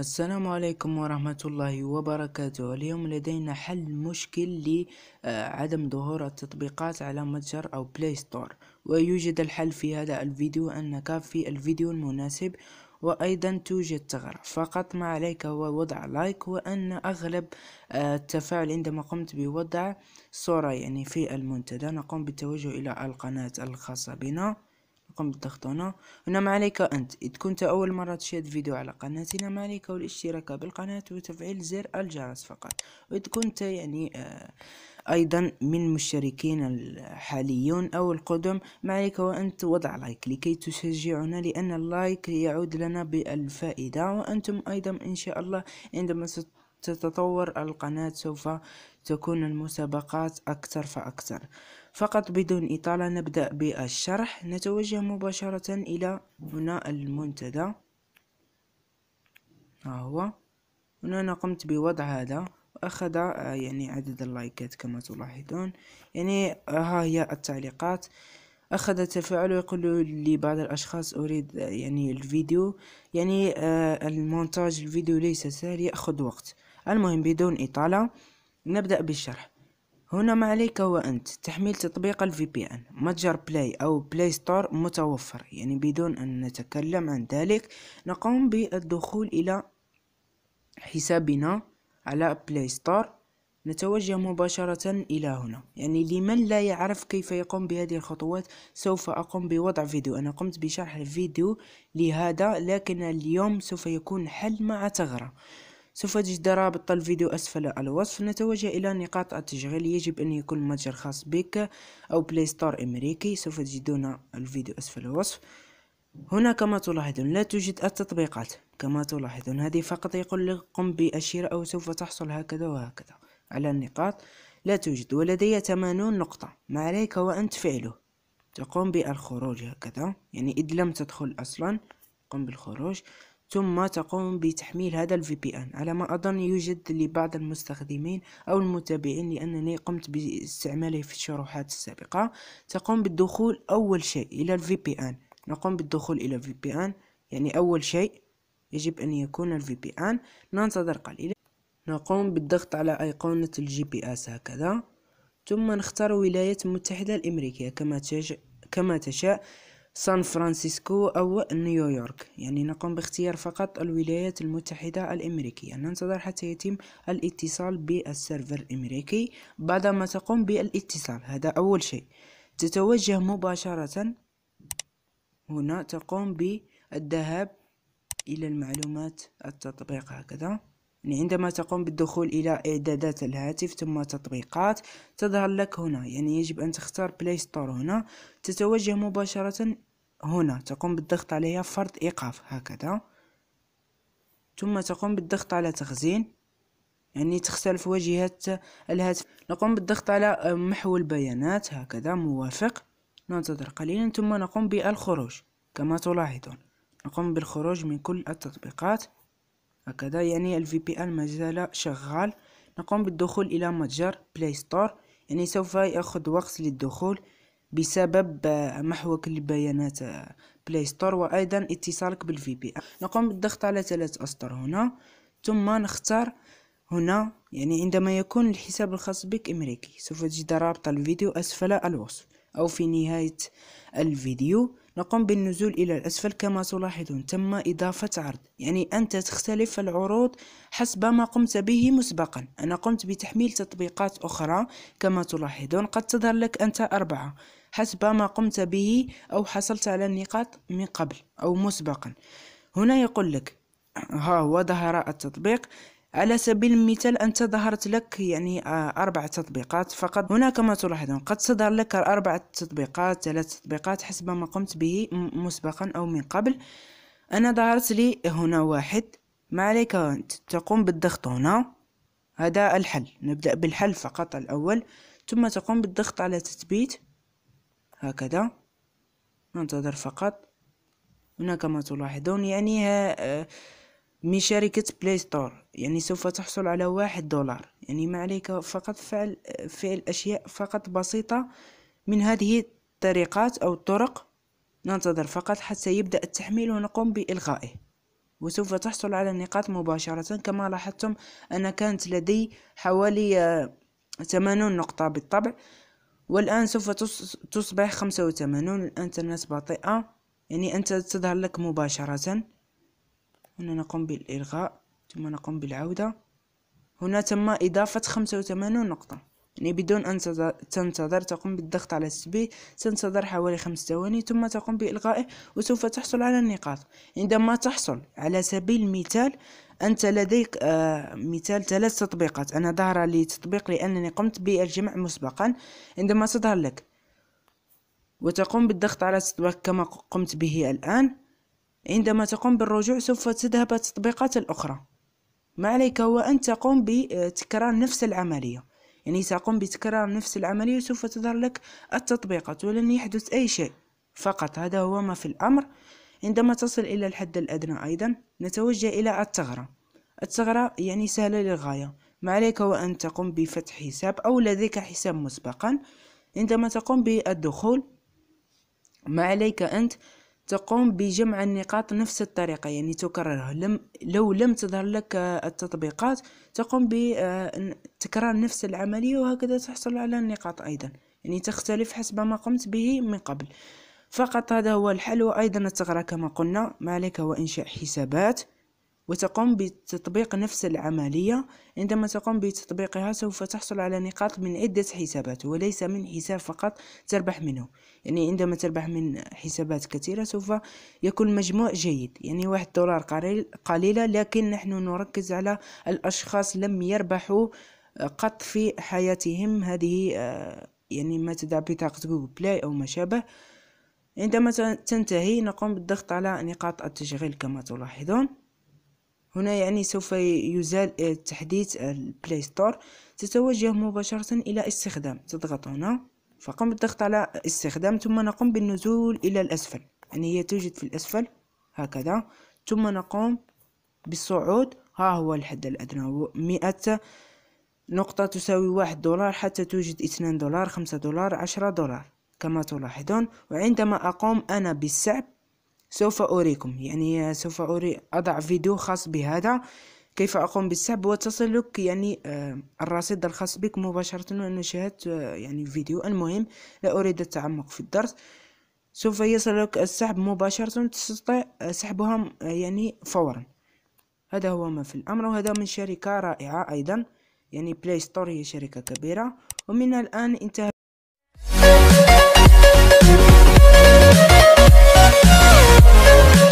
السلام عليكم ورحمة الله وبركاته اليوم لدينا حل مشكل لعدم ظهور التطبيقات على متجر أو بلاي ستور ويوجد الحل في هذا الفيديو أنك في الفيديو المناسب وأيضا توجد ثغرة فقط ما عليك هو وضع لايك وأن أغلب التفاعل عندما قمت بوضع صورة يعني في المنتدى نقوم بالتوجه إلى القناة الخاصة بنا تقوم بالضغط هنا ما عليك أنت إذ كنت أول مرة تشاهد فيديو على قناتنا ما عليك الاشتراك بالقناة وتفعيل زر الجرس فقط واذا كنت يعني آه أيضا من مشتركين الحاليون أو القدم ما عليك هو أن وضع لايك لكي تشجعنا لأن اللايك يعود لنا بالفائدة وأنتم أيضا إن شاء الله عندما تتطور القناة سوف تكون المسابقات أكثر فأكثر فقط بدون إطالة نبدأ بالشرح نتوجه مباشرة إلى هنا المنتدى ها هو هنا أنا قمت بوضع هذا أخذ يعني عدد اللايكات كما تلاحظون يعني ها هي التعليقات أخذ تفاعل ويقول لبعض الأشخاص أريد يعني الفيديو يعني آه، المونتاج الفيديو ليس سهل يأخذ وقت المهم بدون إطالة نبدأ بالشرح هنا ما عليك هو أنت تحميل تطبيق الفي بي ان متجر بلاي أو بلاي ستور متوفر يعني بدون أن نتكلم عن ذلك نقوم بالدخول إلى حسابنا على بلاي ستور نتوجه مباشرة إلى هنا يعني لمن لا يعرف كيف يقوم بهذه الخطوات سوف أقوم بوضع فيديو أنا قمت بشرح الفيديو لهذا لكن اليوم سوف يكون حل مع ثغرة سوف تجد رابط الفيديو أسفل الوصف نتوجه إلى نقاط التشغيل يجب أن يكون متجر خاص بك أو بلاي ستور أمريكي سوف تجدون الفيديو أسفل الوصف هنا كما تلاحظون لا توجد التطبيقات كما تلاحظون هذه فقط يقول لك قم بأشير أو سوف تحصل هكذا وهكذا على النقاط لا توجد ولدي 80 نقطة ما عليك هو أن تفعله تقوم بالخروج هكذا يعني إذ لم تدخل أصلا قم بالخروج ثم تقوم بتحميل هذا الفي بي ان على ما أظن يوجد لبعض المستخدمين أو المتابعين لأنني قمت باستعماله في الشروحات السابقة تقوم بالدخول أول شيء إلى الفي بي ان نقوم بالدخول إلى الفي بي ان يعني أول شيء يجب أن يكون الفي بي ان ننتظر قليلا نقوم بالضغط على أيقونة الجي بي اس هكذا ثم نختار الولايات المتحدة الأمريكية كما, تشاء كما تشاء سان فرانسيسكو أو نيويورك يعني نقوم باختيار فقط الولايات المتحدة الأمريكية ننتظر حتى يتم الاتصال بالسيرفر الأمريكي بعد ما تقوم بالاتصال هذا أول شيء تتوجه مباشرة هنا تقوم بالذهاب إلى المعلومات التطبيق هكذا يعني عندما تقوم بالدخول إلى إعدادات الهاتف ثم تطبيقات تظهر لك هنا يعني يجب أن تختار بلاي ستور هنا تتوجه مباشرة هنا تقوم بالضغط عليها فرض إيقاف هكذا ثم تقوم بالضغط على تخزين يعني تختلف واجهة الهاتف نقوم بالضغط على آه، محو البيانات هكذا موافق ننتظر قليلا ثم نقوم بالخروج كما تلاحظون نقوم بالخروج من كل التطبيقات هكذا يعني الفي بي ال مازال شغال نقوم بالدخول إلى متجر بلاي ستور يعني سوف يأخذ وقت للدخول بسبب آه، محوك لبيانات بلاي آه، ستور وأيضا اتصالك بالفي بي نقوم بالضغط على ثلاث أسطر هنا ثم نختار هنا يعني عندما يكون الحساب الخاص بك أمريكي سوف تجد رابط الفيديو أسفل الوصف أو في نهاية الفيديو نقوم بالنزول إلى الأسفل كما تلاحظون تم إضافة عرض يعني أنت تختلف العروض حسب ما قمت به مسبقا أنا قمت بتحميل تطبيقات أخرى كما تلاحظون قد تظهر لك أنت أربعة حسب ما قمت به أو حصلت على النقاط من قبل أو مسبقا هنا يقول لك ها هو ظهر التطبيق على سبيل المثال أنت ظهرت لك يعني آه، أربع تطبيقات فقط هنا كما تلاحظون قد تظهر لك أربع تطبيقات ثلاث تطبيقات حسب ما قمت به مسبقا أو من قبل أنا ظهرت لي هنا واحد ما عليك تقوم بالضغط هنا هذا الحل نبدأ بالحل فقط الأول ثم تقوم بالضغط على تثبيت هكذا ننتظر فقط هنا كما تلاحظون يعني آه، من شركة بلاي ستور يعني سوف تحصل على واحد دولار يعني ما عليك فقط فعل آه، فعل أشياء فقط بسيطة من هذه الطريقات أو الطرق ننتظر فقط حتى يبدأ التحميل ونقوم بإلغائه وسوف تحصل على النقاط مباشرة كما لاحظتم أنا كانت لدي حوالي 80 آه، نقطة بالطبع والآن سوف تصبح خمسة وثمانون الإنترنت بطيئة يعني أنت تظهر لك مباشرة هنا نقوم بالإلغاء ثم نقوم بالعودة هنا تم إضافة خمسة وثمانون نقطة يعني بدون أن تنتظر تقوم بالضغط على السبي تنتظر حوالي خمس ثواني ثم تقوم بإلغائه وسوف تحصل على النقاط عندما تحصل على سبيل المثال أنت لديك آه مثال ثلاث تطبيقات أنا ظهر لي تطبيق لأنني قمت بالجمع مسبقا عندما تظهر لك وتقوم بالضغط على التطبيق كما قمت به الآن عندما تقوم بالرجوع سوف تذهب التطبيقات الأخرى ما عليك هو أن تقوم بتكرار نفس العملية يعني سأقوم بتكرار نفس العملية وسوف تظهر لك التطبيقات ولن يحدث أي شيء فقط هذا هو ما في الأمر عندما تصل إلى الحد الأدنى أيضا نتوجه إلى الثغرة الثغرة يعني سهلة للغاية ما عليك هو أن تقوم بفتح حساب أو لديك حساب مسبقا عندما تقوم بالدخول ما عليك أنت تقوم بجمع النقاط نفس الطريقة يعني تكررها لم لو لم تظهر لك التطبيقات تقوم بتكرار آه، نفس العملية وهكذا تحصل على النقاط أيضا يعني تختلف حسب ما قمت به من قبل فقط هذا هو الحل وأيضا الثغرة كما قلنا ما عليك هو إنشاء حسابات وتقوم بتطبيق نفس العملية عندما تقوم بتطبيقها سوف تحصل على نقاط من عدة حسابات وليس من حساب فقط تربح منه يعني عندما تربح من حسابات كثيرة سوف يكون مجموع جيد يعني واحد دولار قليلة لكن نحن نركز على الأشخاص لم يربحوا قط في حياتهم هذه آه، يعني ما تدع بطاقة جوجل بلاي أو ما شابه عندما تنتهي نقوم بالضغط على نقاط التشغيل كما تلاحظون هنا يعني سوف يزال آه، تحديث آه، البلاي ستور تتوجه مباشرة إلى استخدام تضغط هنا فقم بالضغط على استخدام ثم نقوم بالنزول إلى الأسفل يعني هي توجد في الأسفل هكذا ثم نقوم بالصعود ها هو الحد الأدنى مئة نقطة تساوي واحد دولار حتى توجد اثنان دولار خمسة دولار عشرة دولار كما تلاحظون وعندما أقوم أنا بالسحب سوف أريكم يعني سوف أري أضع فيديو خاص بهذا كيف أقوم بالسحب وتصلك يعني آه، الرصيد الخاص بك مباشرة وأنا شاهدت آه، يعني فيديو المهم لا أريد التعمق في الدرس سوف يصلك السحب مباشرة تستطيع آه، سحبها يعني فورا هذا هو ما في الأمر وهذا من شركة رائعة أيضا يعني بلاي ستور هي شركة كبيرة ومن الآن انتهى Thank you.